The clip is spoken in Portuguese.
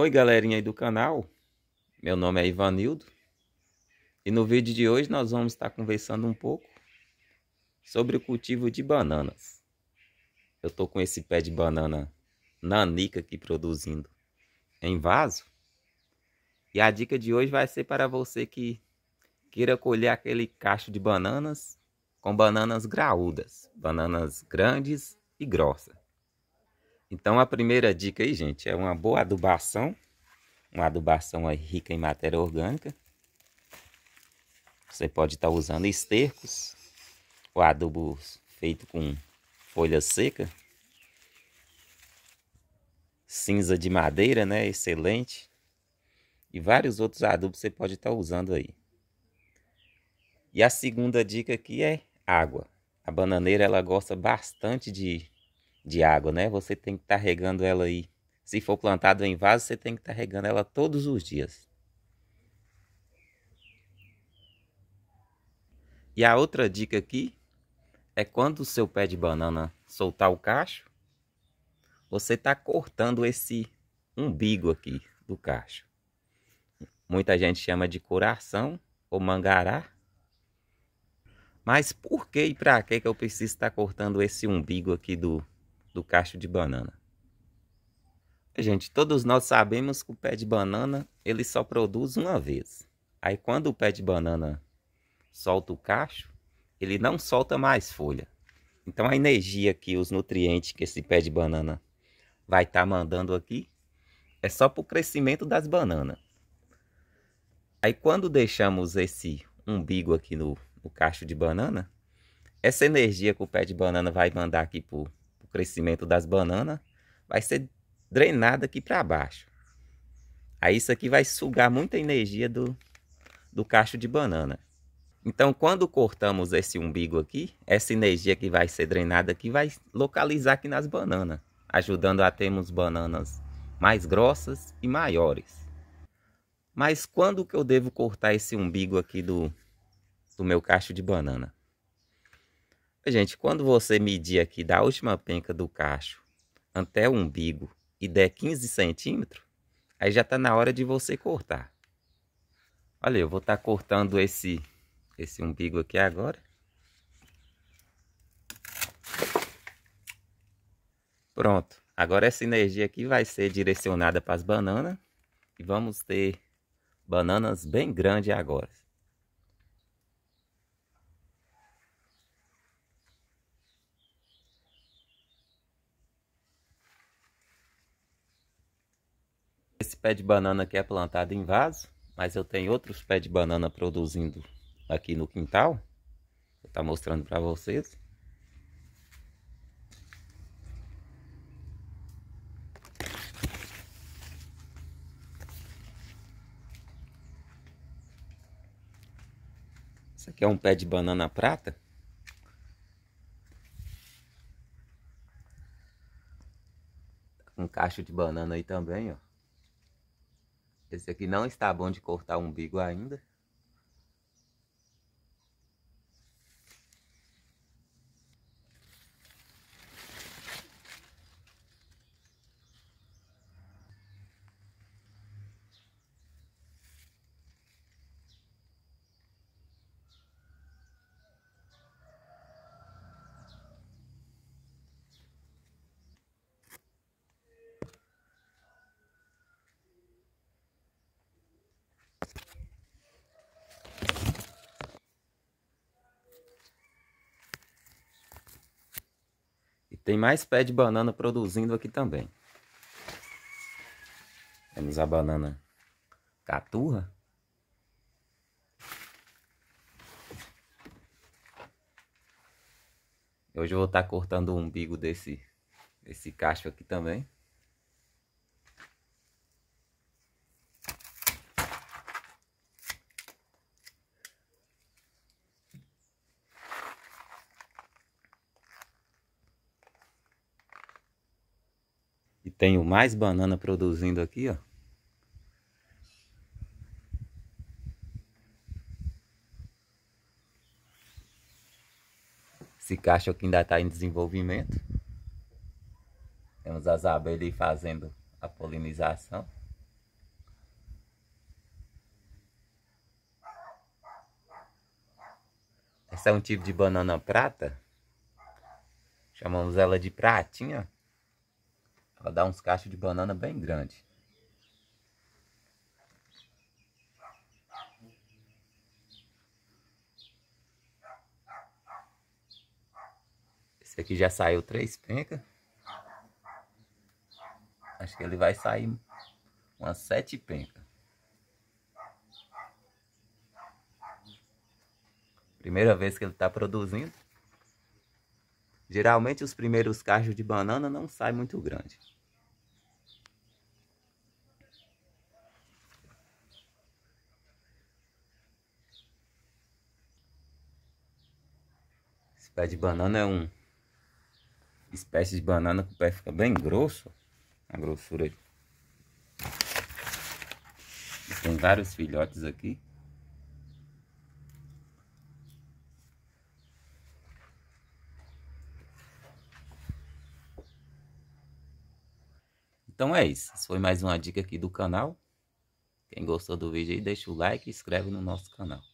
Oi galerinha aí do canal, meu nome é Ivanildo e no vídeo de hoje nós vamos estar conversando um pouco sobre o cultivo de bananas. Eu estou com esse pé de banana nanica aqui produzindo em vaso e a dica de hoje vai ser para você que queira colher aquele cacho de bananas com bananas graúdas, bananas grandes e grossas. Então a primeira dica aí, gente, é uma boa adubação. Uma adubação rica em matéria orgânica. Você pode estar tá usando estercos o adubo feito com folha seca. Cinza de madeira, né? Excelente. E vários outros adubos você pode estar tá usando aí. E a segunda dica aqui é água. A bananeira ela gosta bastante de de água, né? Você tem que estar tá regando ela aí. Se for plantado em vaso, você tem que estar tá regando ela todos os dias. E a outra dica aqui é quando o seu pé de banana soltar o cacho, você está cortando esse umbigo aqui do cacho. Muita gente chama de coração ou mangará. Mas por que e para que eu preciso estar tá cortando esse umbigo aqui do, do cacho de banana. Gente, todos nós sabemos que o pé de banana ele só produz uma vez. Aí quando o pé de banana solta o cacho, ele não solta mais folha. Então a energia que os nutrientes que esse pé de banana vai estar tá mandando aqui é só para o crescimento das bananas. Aí quando deixamos esse umbigo aqui no, no cacho de banana, essa energia que o pé de banana vai mandar aqui para o crescimento das bananas vai ser drenada aqui para baixo. Aí isso aqui vai sugar muita energia do, do cacho de banana. Então, quando cortamos esse umbigo aqui, essa energia que vai ser drenada aqui vai localizar aqui nas bananas, ajudando a termos bananas mais grossas e maiores. Mas quando que eu devo cortar esse umbigo aqui do, do meu cacho de banana? Gente, quando você medir aqui da última penca do cacho até o umbigo e der 15 centímetros, aí já está na hora de você cortar. Olha, eu vou estar tá cortando esse, esse umbigo aqui agora. Pronto. Agora essa energia aqui vai ser direcionada para as bananas. E vamos ter bananas bem grandes agora. Esse pé de banana aqui é plantado em vaso, mas eu tenho outros pés de banana produzindo aqui no quintal. Vou estar tá mostrando para vocês. Esse aqui é um pé de banana prata. um cacho de banana aí também, ó. Esse aqui não está bom de cortar o umbigo ainda. Tem mais pé de banana produzindo aqui também. Temos a banana caturra. Hoje eu vou estar tá cortando o umbigo desse, desse cacho aqui também. tenho mais banana produzindo aqui, ó. Esse cacho aqui ainda está em desenvolvimento. Temos as abelhas fazendo a polinização. Essa é um tipo de banana prata. Chamamos ela de pratinha. Ela dá uns cachos de banana bem grande. Esse aqui já saiu três pencas. Acho que ele vai sair umas sete pencas. Primeira vez que ele está produzindo. Geralmente os primeiros cachos de banana não saem muito grande. Esse pé de banana é um espécie de banana que o pé fica bem grosso. A grossura. Tem vários filhotes aqui. Então é isso. Essa foi mais uma dica aqui do canal. Quem gostou do vídeo aí, deixa o like e inscreve no nosso canal.